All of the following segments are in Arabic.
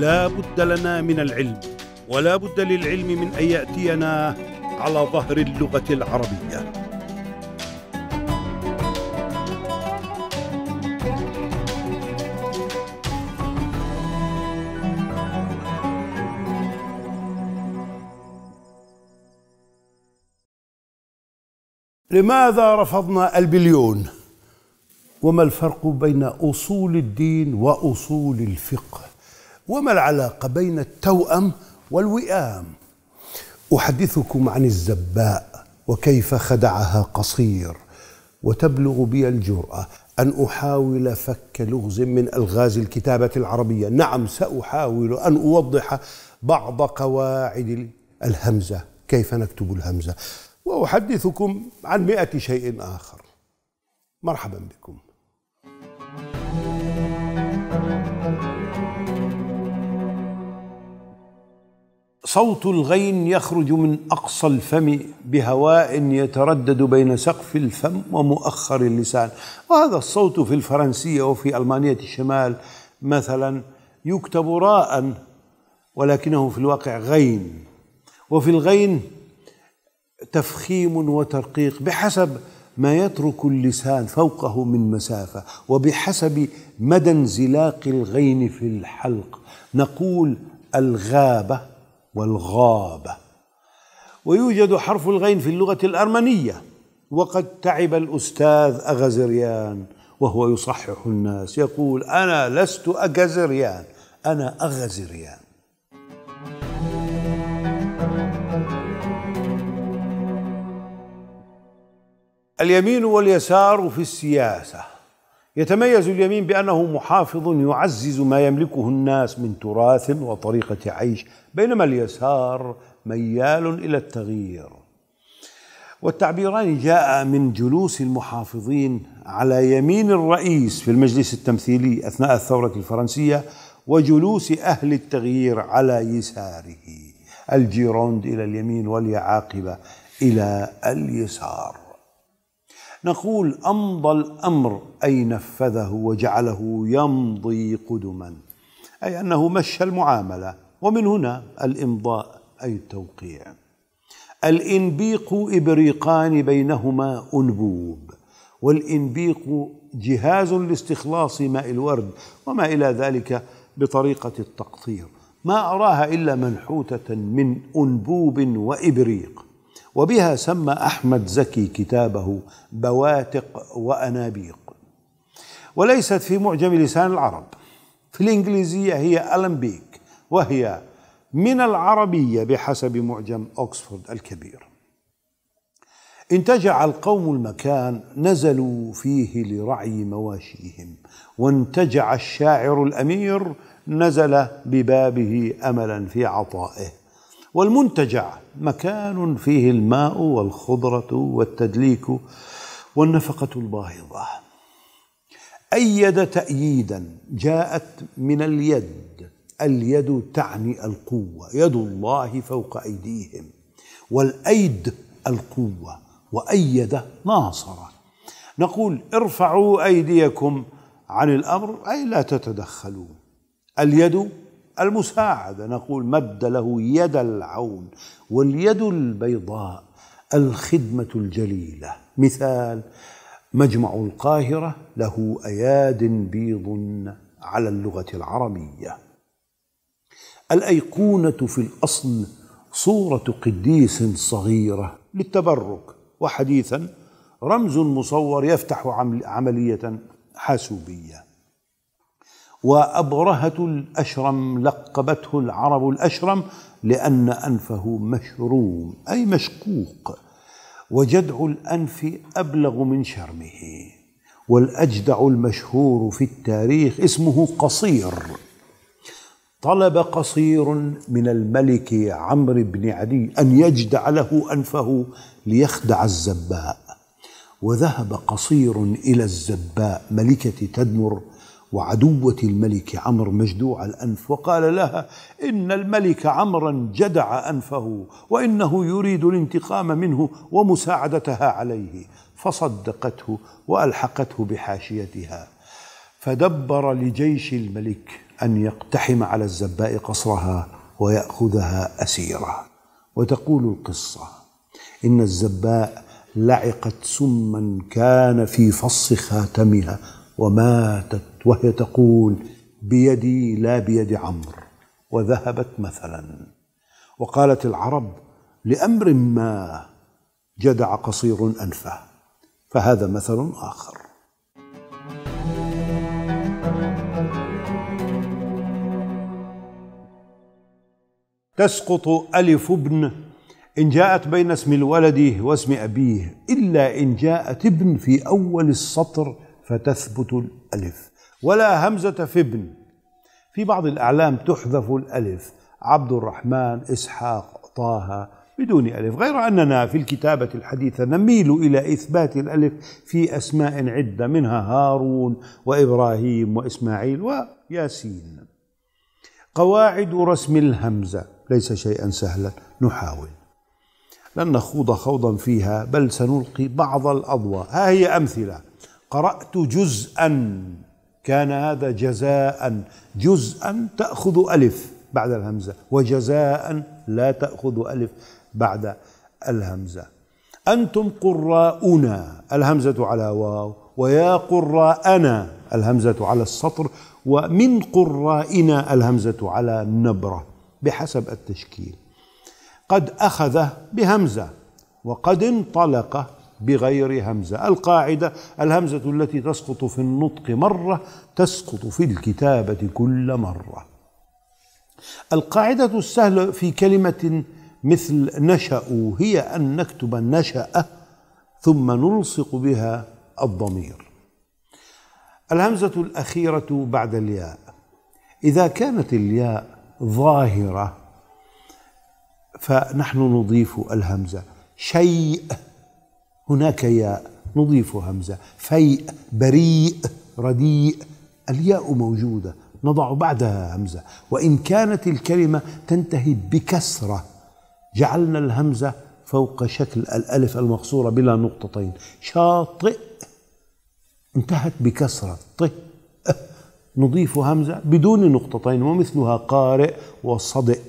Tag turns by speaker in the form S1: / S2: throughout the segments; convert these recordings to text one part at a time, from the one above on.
S1: لا بد لنا من العلم ولا بد للعلم من ان ياتينا على ظهر اللغه العربيه لماذا رفضنا البليون وما الفرق بين اصول الدين واصول الفقه وما العلاقة بين التوأم والوئام أحدثكم عن الزباء وكيف خدعها قصير وتبلغ بي الجرأة أن أحاول فك لغز من ألغاز الكتابة العربية نعم سأحاول أن أوضح بعض قواعد الهمزة كيف نكتب الهمزة وأحدثكم عن مئة شيء آخر مرحبا بكم صوت الغين يخرج من اقصى الفم بهواء يتردد بين سقف الفم ومؤخر اللسان وهذا الصوت في الفرنسيه وفي المانيه الشمال مثلا يكتب راء ولكنه في الواقع غين وفي الغين تفخيم وترقيق بحسب ما يترك اللسان فوقه من مسافه وبحسب مدى انزلاق الغين في الحلق نقول الغابه والغابة ويوجد حرف الغين في اللغة الأرمنية وقد تعب الأستاذ أغازريان وهو يصحح الناس يقول أنا لست أغازريان أنا أغازريان اليمين واليسار في السياسه يتميز اليمين بأنه محافظ يعزز ما يملكه الناس من تراث وطريقة عيش بينما اليسار ميال إلى التغيير والتعبيران جاء من جلوس المحافظين على يمين الرئيس في المجلس التمثيلي أثناء الثورة الفرنسية وجلوس أهل التغيير على يساره الجيروند إلى اليمين واليعاقبة إلى اليسار نقول أمضى الأمر أي نفذه وجعله يمضي قدما أي أنه مشى المعاملة ومن هنا الإمضاء أي التوقيع الإنبيق إبريقان بينهما أنبوب والإنبيق جهاز لاستخلاص ماء الورد وما إلى ذلك بطريقة التقطير ما أراها إلا منحوتة من أنبوب وإبريق وبها سمى أحمد زكي كتابه بواتق وأنابيق وليست في معجم لسان العرب في الإنجليزية هي ألمبيك وهي من العربية بحسب معجم أكسفورد الكبير انتجع القوم المكان نزلوا فيه لرعي مواشيهم وانتجع الشاعر الأمير نزل ببابه أملا في عطائه والمنتجع مكان فيه الماء والخضرة والتدليك والنفقة الباهظة أيد تأييدا جاءت من اليد اليد تعني القوة يد الله فوق أيديهم والأيد القوة وأيد ناصر نقول ارفعوا أيديكم عن الأمر أي لا تتدخلوا اليد المساعدة نقول مد له يد العون واليد البيضاء الخدمة الجليلة مثال مجمع القاهرة له أياد بيض على اللغة العربية الأيقونة في الأصل صورة قديس صغيرة للتبرك وحديثا رمز مصور يفتح عملية حاسوبية وأبرهة الأشرم لقبته العرب الأشرم لأن أنفه مشروم أي مشقوق وجدع الأنف أبلغ من شرمه والأجدع المشهور في التاريخ اسمه قصير طلب قصير من الملك عمرو بن عدي أن يجدع له أنفه ليخدع الزباء وذهب قصير إلى الزباء ملكة تدمر وعدوة الملك عمرو مجدوع الأنف وقال لها إن الملك عمرا جدع أنفه وإنه يريد الانتقام منه ومساعدتها عليه فصدقته وألحقته بحاشيتها فدبر لجيش الملك أن يقتحم على الزباء قصرها ويأخذها أسيرا وتقول القصة إن الزباء لعقت سما كان في فص خاتمها وماتت وهي تقول بيدي لا بيد عمرو وذهبت مثلا وقالت العرب لامر ما جدع قصير انفه فهذا مثل اخر تسقط ألف ابن إن جاءت بين اسم الولد واسم أبيه إلا إن جاءت ابن في أول السطر فتثبت الألف ولا همزة في ابن في بعض الأعلام تحذف الألف عبد الرحمن إسحاق طه بدون ألف غير أننا في الكتابة الحديثة نميل إلى إثبات الألف في أسماء عدة منها هارون وإبراهيم وإسماعيل وياسين قواعد رسم الهمزة ليس شيئا سهلا نحاول لن نخوض خوضا فيها بل سنلقي بعض الأضواء ها هي أمثلة قرأت جزءا كان هذا جزاء جزءا تأخذ ألف بعد الهمزة وجزاء لا تأخذ ألف بعد الهمزة أنتم قراؤنا الهمزة على واو ويا قراءنا الهمزة على السطر ومن قرائنا الهمزة على النبرة بحسب التشكيل قد أخذ بهمزة وقد انطلق بغير همزة القاعدة الهمزة التي تسقط في النطق مرة تسقط في الكتابة كل مرة القاعدة السهلة في كلمة مثل نشأوا هي أن نكتب نشأ ثم نلصق بها الضمير الهمزة الأخيرة بعد الياء إذا كانت الياء ظاهرة فنحن نضيف الهمزة شيء هناك ياء نضيف همزة فيء بريء رديء الياء موجودة نضع بعدها همزة وإن كانت الكلمة تنتهي بكسرة جعلنا الهمزة فوق شكل الألف المقصورة بلا نقطتين شاطئ انتهت بكسرة ط نضيف همزة بدون نقطتين ومثلها قارئ وصدئ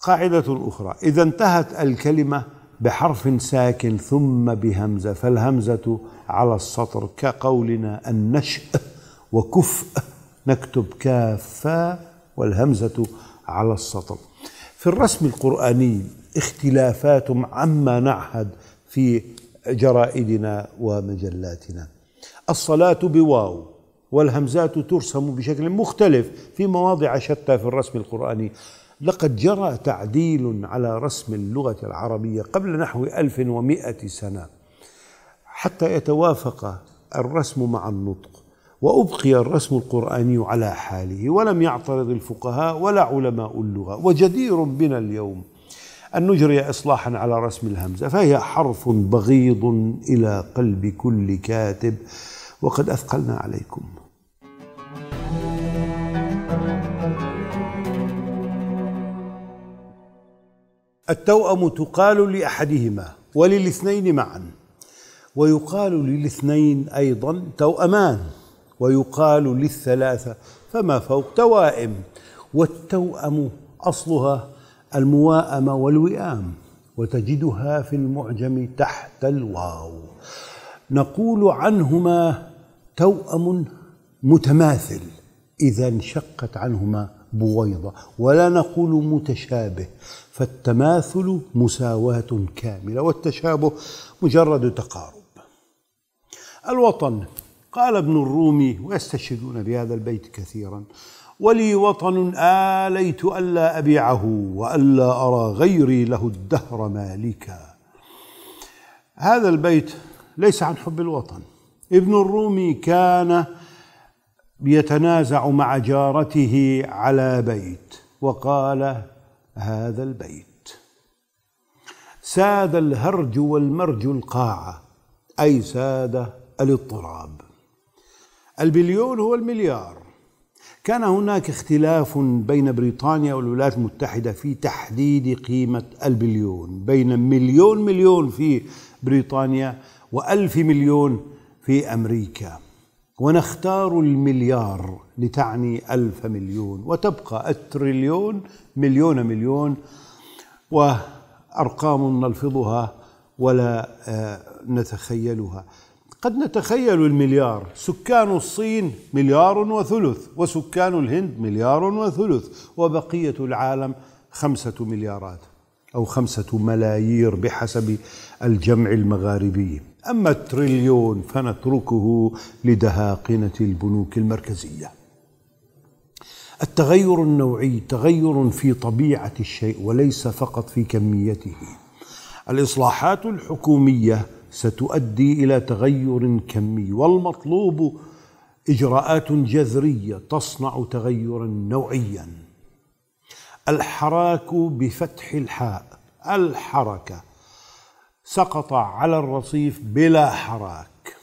S1: قاعدة أخرى إذا انتهت الكلمة بحرف ساكن ثم بهمزة فالهمزة على السطر كقولنا النشأ وكفء نكتب كافة والهمزة على السطر في الرسم القرآني اختلافات عما نعهد في جرائدنا ومجلاتنا الصلاة بواو والهمزات ترسم بشكل مختلف في مواضع شتى في الرسم القرآني لقد جرى تعديل على رسم اللغة العربية قبل نحو 1100 سنة حتى يتوافق الرسم مع النطق وأبقي الرسم القرآني على حاله ولم يعترض الفقهاء ولا علماء اللغة وجدير بنا اليوم أن نجري إصلاحا على رسم الهمزة فهي حرف بغيض إلى قلب كل كاتب وقد أثقلنا عليكم التوأم تقال لأحدهما وللاثنين معا ويقال للاثنين أيضا توأمان ويقال للثلاثة فما فوق توائم والتوأم أصلها المواءمة والوئام وتجدها في المعجم تحت الواو نقول عنهما توأم متماثل إذا انشقت عنهما بويضة ولا نقول متشابه فالتماثل مساواة كاملة والتشابه مجرد تقارب الوطن قال ابن الرومي ويستشهدون بهذا البيت كثيرا ولي وطن آليت ألا أبيعه وألا أرى غيري له الدهر مالكا هذا البيت ليس عن حب الوطن ابن الرومي كان يتنازع مع جارته على بيت وقال هذا البيت ساد الهرج والمرج القاعة أي ساد الاضطراب البليون هو المليار كان هناك اختلاف بين بريطانيا والولايات المتحدة في تحديد قيمة البليون بين مليون مليون في بريطانيا وألف مليون في أمريكا ونختار المليار لتعني ألف مليون وتبقى التريليون مليون مليون وأرقام نلفظها ولا آه، نتخيلها قد نتخيل المليار سكان الصين مليار وثلث وسكان الهند مليار وثلث وبقية العالم خمسة مليارات أو خمسة ملايير بحسب الجمع المغاربي أما التريليون فنتركه لدهاقنة البنوك المركزية التغير النوعي تغير في طبيعة الشيء وليس فقط في كميته الإصلاحات الحكومية ستؤدي إلى تغير كمي والمطلوب إجراءات جذرية تصنع تغيرا نوعيا الحراك بفتح الحاء الحركة سقط على الرصيف بلا حراك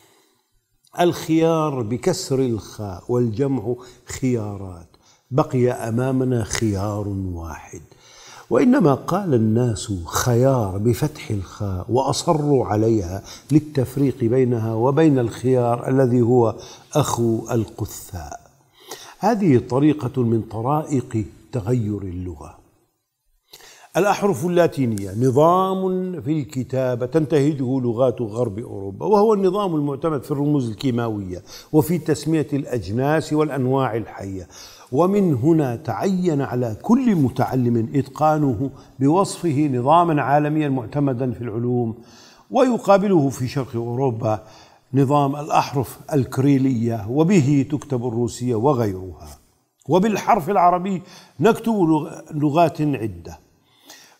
S1: الخيار بكسر الخاء والجمع خيارات بقي أمامنا خيار واحد وإنما قال الناس خيار بفتح الخاء وأصروا عليها للتفريق بينها وبين الخيار الذي هو أخو القثاء هذه طريقة من طرائق تغير اللغة الأحرف اللاتينية نظام في الكتابة تنتهجه لغات غرب أوروبا وهو النظام المعتمد في الرموز الكيماوية وفي تسمية الأجناس والأنواع الحية ومن هنا تعين على كل متعلم إتقانه بوصفه نظاما عالميا معتمدا في العلوم ويقابله في شرق أوروبا نظام الأحرف الكريلية وبه تكتب الروسية وغيرها وبالحرف العربي نكتب لغات عدة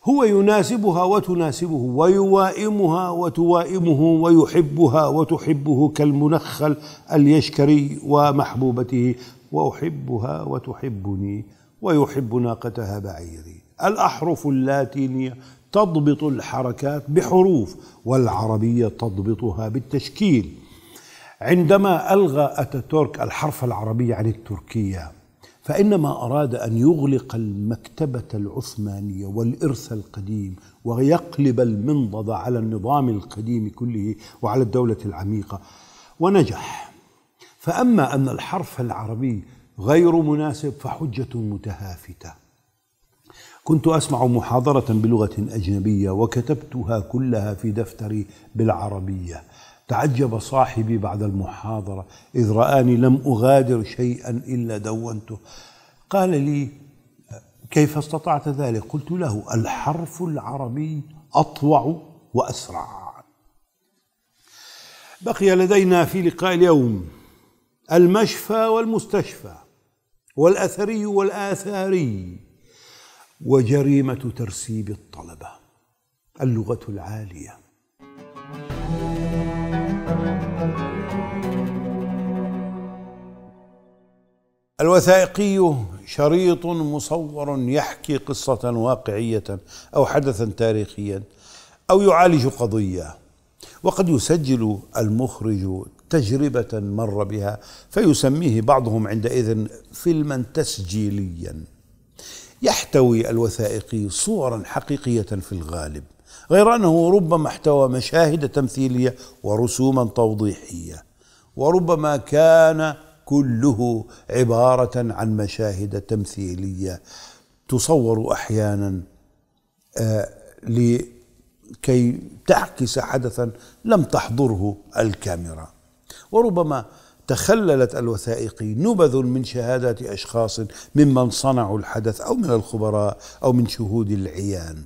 S1: هو يناسبها وتناسبه ويوائمها وتوائمه ويحبها وتحبه كالمنخل اليشكري ومحبوبته وأحبها وتحبني ويحب ناقتها بعيري الأحرف اللاتينية تضبط الحركات بحروف والعربية تضبطها بالتشكيل عندما ألغى أتاتورك الحرف العربي عن التركية فإنما أراد أن يغلق المكتبة العثمانية والإرث القديم ويقلب المنضد على النظام القديم كله وعلى الدولة العميقة ونجح فأما أن الحرف العربي غير مناسب فحجة متهافتة كنت أسمع محاضرة بلغة أجنبية وكتبتها كلها في دفتري بالعربية تعجب صاحبي بعد المحاضرة إذ رآني لم أغادر شيئا إلا دونته قال لي كيف استطعت ذلك قلت له الحرف العربي أطوع وأسرع بقي لدينا في لقاء اليوم المشفى والمستشفى والأثري والآثاري وجريمة ترسيب الطلبة اللغة العالية الوثائقي شريط مصور يحكي قصة واقعية أو حدثا تاريخيا أو يعالج قضية وقد يسجل المخرج تجربة مر بها فيسميه بعضهم عندئذ فيلما تسجيليا يحتوي الوثائقي صورا حقيقية في الغالب غير أنه ربما احتوى مشاهد تمثيلية ورسوما توضيحية وربما كان كله عباره عن مشاهد تمثيليه تصور احيانا آه، لكي تعكس حدثا لم تحضره الكاميرا وربما تخللت الوثائقي نبذ من شهادات اشخاص ممن صنعوا الحدث او من الخبراء او من شهود العيان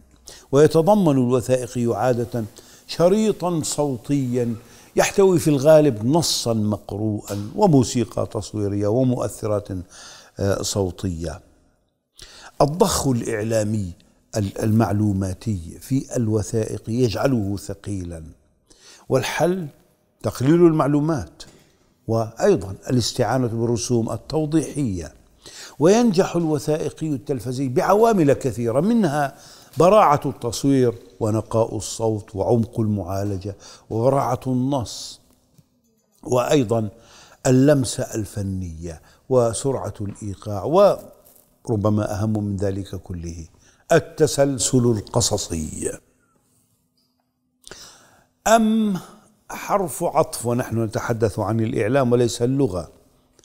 S1: ويتضمن الوثائقي عاده شريطا صوتيا يحتوي في الغالب نصا مقروءا وموسيقى تصويريه ومؤثرات آه، صوتيه الضخ الاعلامي المعلوماتي في الوثائق يجعله ثقيلا والحل تقليل المعلومات وايضا الاستعانه بالرسوم التوضيحيه وينجح الوثائقي التلفزيوني بعوامل كثيره منها براعة التصوير ونقاء الصوت وعمق المعالجة وبراعة النص وأيضا اللمسة الفنية وسرعة الإيقاع وربما أهم من ذلك كله التسلسل القصصي أم حرف عطف ونحن نتحدث عن الإعلام وليس اللغة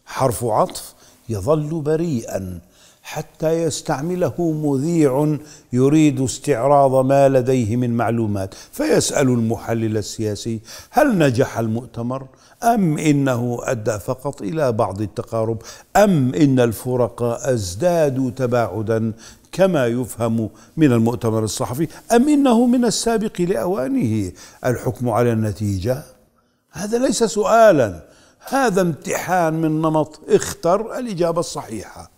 S1: حرف عطف يظل بريئا حتى يستعمله مذيع يريد استعراض ما لديه من معلومات فيسأل المحلل السياسي هل نجح المؤتمر أم إنه أدى فقط إلى بعض التقارب أم إن الفرق أزدادوا تباعدا كما يفهم من المؤتمر الصحفي أم إنه من السابق لأوانه الحكم على النتيجة هذا ليس سؤالا هذا امتحان من نمط اختر الإجابة الصحيحة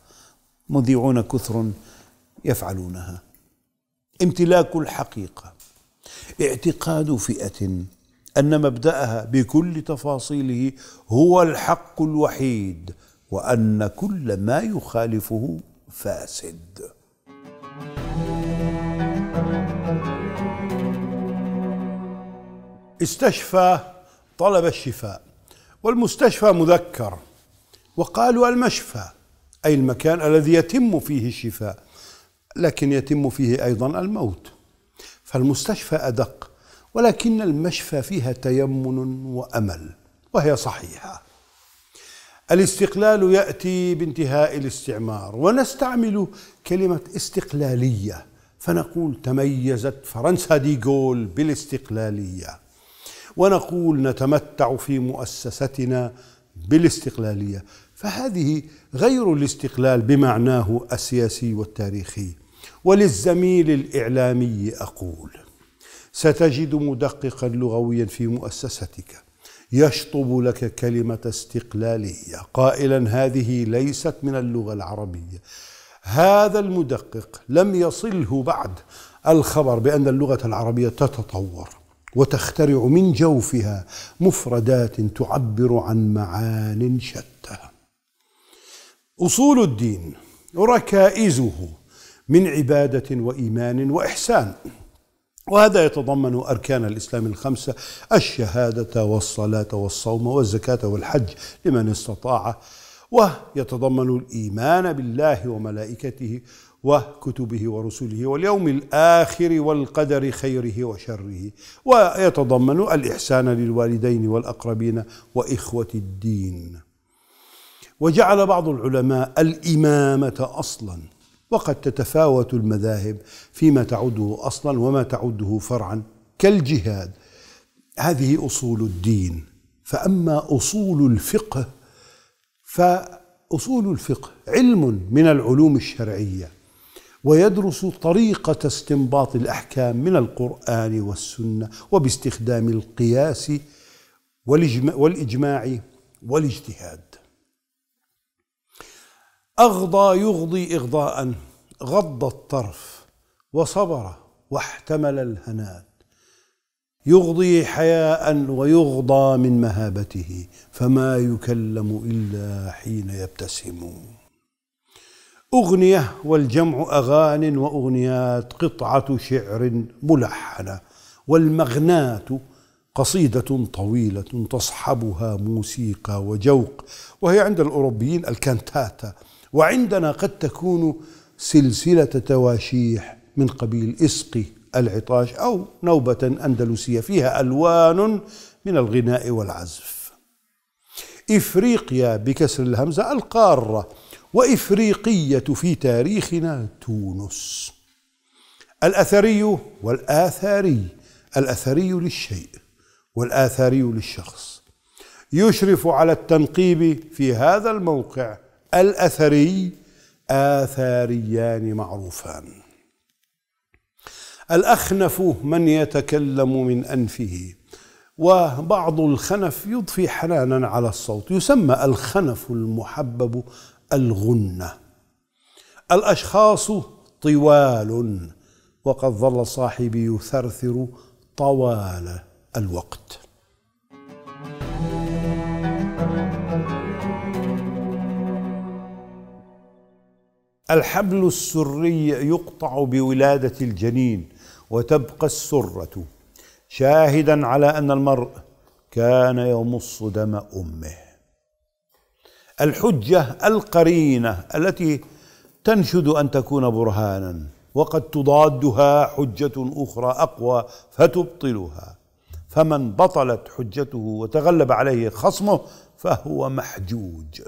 S1: مذيعون كثر يفعلونها امتلاك الحقيقه اعتقاد فئه ان مبداها بكل تفاصيله هو الحق الوحيد وان كل ما يخالفه فاسد استشفى طلب الشفاء والمستشفى مذكر وقالوا المشفى أي المكان الذي يتم فيه الشفاء لكن يتم فيه أيضا الموت فالمستشفى أدق ولكن المشفى فيها تيمن وأمل وهي صحيحة الاستقلال يأتي بانتهاء الاستعمار ونستعمل كلمة استقلالية فنقول تميزت فرنسا دي جول بالاستقلالية ونقول نتمتع في مؤسستنا بالاستقلالية فهذه غير الاستقلال بمعناه السياسي والتاريخي وللزميل الاعلامي اقول ستجد مدققا لغويا في مؤسستك يشطب لك كلمه استقلاليه قائلا هذه ليست من اللغه العربيه هذا المدقق لم يصله بعد الخبر بان اللغه العربيه تتطور وتخترع من جوفها مفردات تعبر عن معان شتى أصول الدين وركائزه من عبادة وإيمان وإحسان وهذا يتضمن أركان الإسلام الخمسة الشهادة والصلاة والصوم والزكاة والحج لمن استطاع ويتضمن الإيمان بالله وملائكته وكتبه ورسله واليوم الآخر والقدر خيره وشره ويتضمن الإحسان للوالدين والأقربين وإخوة الدين وجعل بعض العلماء الإمامة أصلا وقد تتفاوت المذاهب فيما تعده أصلا وما تعده فرعا كالجهاد هذه أصول الدين فأما أصول الفقه فأصول الفقه علم من العلوم الشرعية ويدرس طريقة استنباط الأحكام من القرآن والسنة وباستخدام القياس والإجماع والاجتهاد أغضى يغضي إغضاء غض الطرف وصبر واحتمل الهناء يغضي حياء ويغضى من مهابته فما يكلم إلا حين يبتسم أغنية والجمع أغان وأغنيات قطعة شعر ملحنة والمغنات قصيدة طويلة تصحبها موسيقى وجوق وهي عند الأوروبيين الكانتاتا وعندنا قد تكون سلسلة تواشيح من قبيل إسقي العطاش أو نوبة أندلسية فيها ألوان من الغناء والعزف إفريقيا بكسر الهمزة القارة وإفريقية في تاريخنا تونس الأثري والآثاري الأثري للشيء والآثاري للشخص يشرف على التنقيب في هذا الموقع الأثري آثاريان معروفان الأخنف من يتكلم من أنفه وبعض الخنف يضفي حنانا على الصوت يسمى الخنف المحبب الغنة الأشخاص طوال وقد ظل صاحبي يثرثر طوال الوقت الحبل السري يقطع بولادة الجنين وتبقى السرة شاهدا على أن المرء كان يمص دم أمه الحجة القرينة التي تنشد أن تكون برهانا وقد تضادها حجة أخرى أقوى فتبطلها فمن بطلت حجته وتغلب عليه خصمه فهو محجوج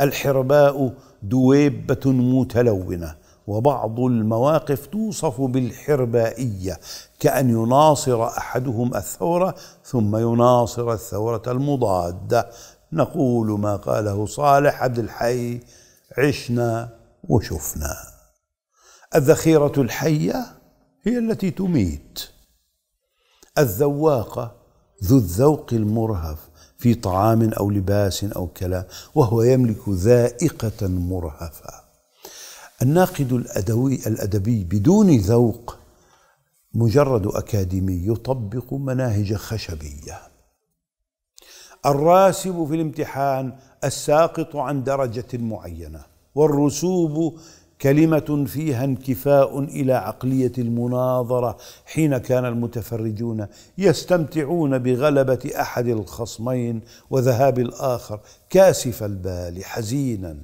S1: الحرباء دويبة متلونة وبعض المواقف توصف بالحربائية كأن يناصر أحدهم الثورة ثم يناصر الثورة المضادة نقول ما قاله صالح عبد الحي عشنا وشفنا الذخيرة الحية هي التي تميت الذواقة ذو الذوق المرهف في طعام أو لباس أو كلام وهو يملك ذائقة مرهفة الناقد الأدوي الأدبي بدون ذوق مجرد أكاديمي يطبق مناهج خشبية الراسب في الامتحان الساقط عن درجة معينة والرسوب كلمة فيها انكفاء إلى عقلية المناظرة حين كان المتفرجون يستمتعون بغلبة أحد الخصمين وذهاب الآخر كاسف البال حزينا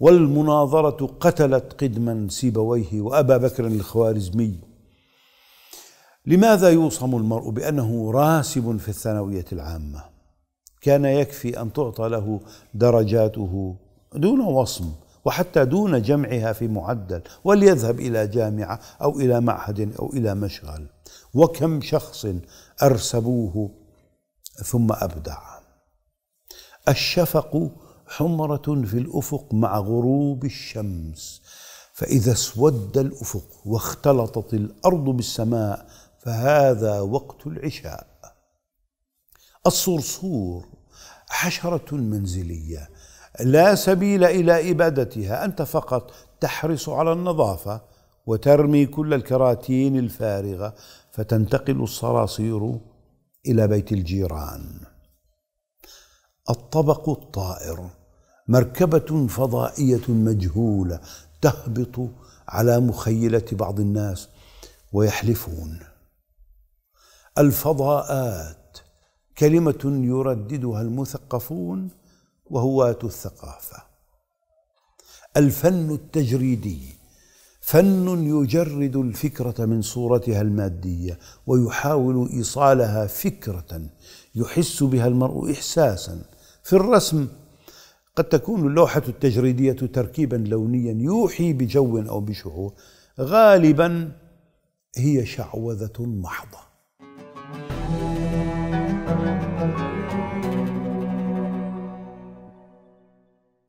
S1: والمناظرة قتلت قدما سيبويه وأبا بكر الخوارزمي لماذا يوصم المرء بأنه راسب في الثانوية العامة؟ كان يكفي أن تعطى له درجاته دون وصم وحتى دون جمعها في معدل وليذهب الى جامعه او الى معهد او الى مشغل وكم شخص ارسبوه ثم ابدع الشفق حمره في الافق مع غروب الشمس فاذا اسود الافق واختلطت الارض بالسماء فهذا وقت العشاء الصرصور حشره منزليه لا سبيل الى ابادتها انت فقط تحرص على النظافه وترمي كل الكراتين الفارغه فتنتقل الصراصير الى بيت الجيران الطبق الطائر مركبه فضائيه مجهوله تهبط على مخيله بعض الناس ويحلفون الفضاءات كلمه يرددها المثقفون وهواة الثقافة الفن التجريدي فن يجرد الفكرة من صورتها المادية ويحاول إيصالها فكرة يحس بها المرء إحساسا في الرسم قد تكون اللوحة التجريدية تركيبا لونيا يوحي بجو أو بشعور غالبا هي شعوذة محضة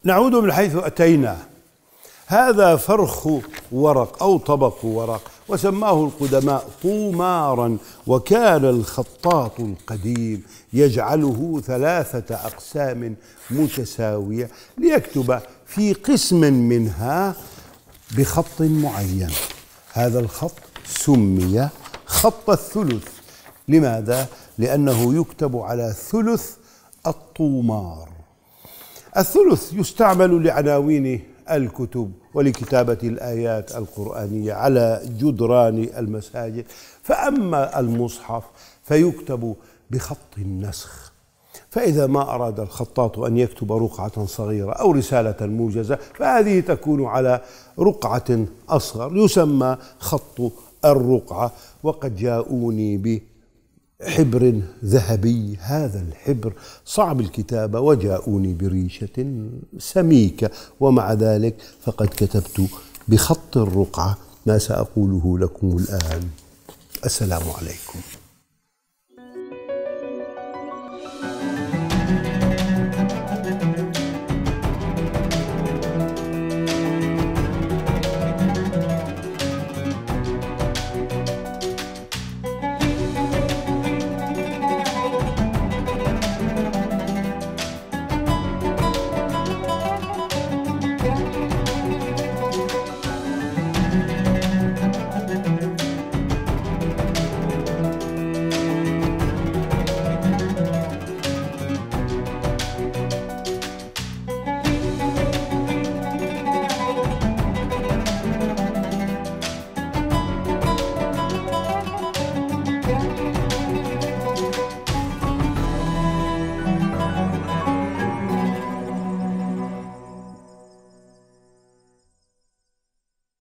S1: نعود من حيث أتينا هذا فرخ ورق أو طبق ورق وسماه القدماء طومارا وكان الخطاط القديم يجعله ثلاثة أقسام متساوية ليكتب في قسم منها بخط معين هذا الخط سمي خط الثلث لماذا؟ لأنه يكتب على ثلث الطومار الثلث يستعمل لعناوين الكتب ولكتابة الآيات القرآنية على جدران المساجد فأما المصحف فيكتب بخط النسخ فإذا ما أراد الخطاط أن يكتب رقعة صغيرة أو رسالة موجزة فهذه تكون على رقعة أصغر يسمى خط الرقعة وقد جاءوني به حبر ذهبي هذا الحبر صعب الكتابة وجاءوني بريشة سميكة ومع ذلك فقد كتبت بخط الرقعة ما سأقوله لكم الآن السلام عليكم